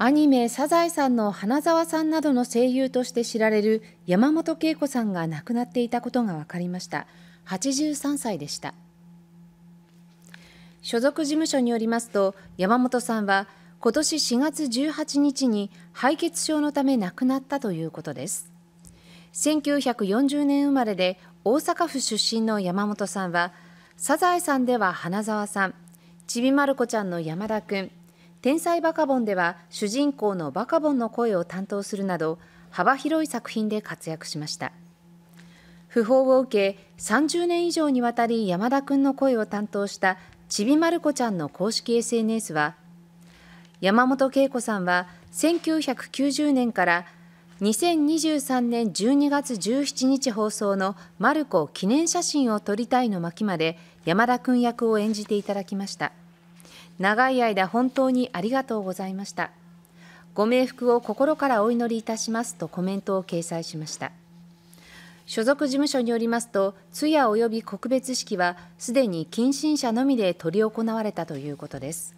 アニメ「サザエさん」の花沢さんなどの声優として知られる山本恵子さんが亡くなっていたことが分かりました83歳でした所属事務所によりますと山本さんは今年4月18日に敗血症のため亡くなったということです1940年生まれで大阪府出身の山本さんは「サザエさん」では花沢さん「ちびまる子ちゃん」の山田くん天才バカボンでは主人公のバカボンの声を担当するなど幅広い作品で活躍しました訃報を受け30年以上にわたり山田くんの声を担当したちびまる子ちゃんの公式 SNS は山本恵子さんは1990年から2023年12月17日放送の「マルコ記念写真を撮りたい」の巻まで山田くん役を演じていただきました。長い間本当にありがとうございました。ご冥福を心からお祈りいたしますとコメントを掲載しました。所属事務所によりますと、通夜及び告別式はすでに近親者のみで執り行われたということです。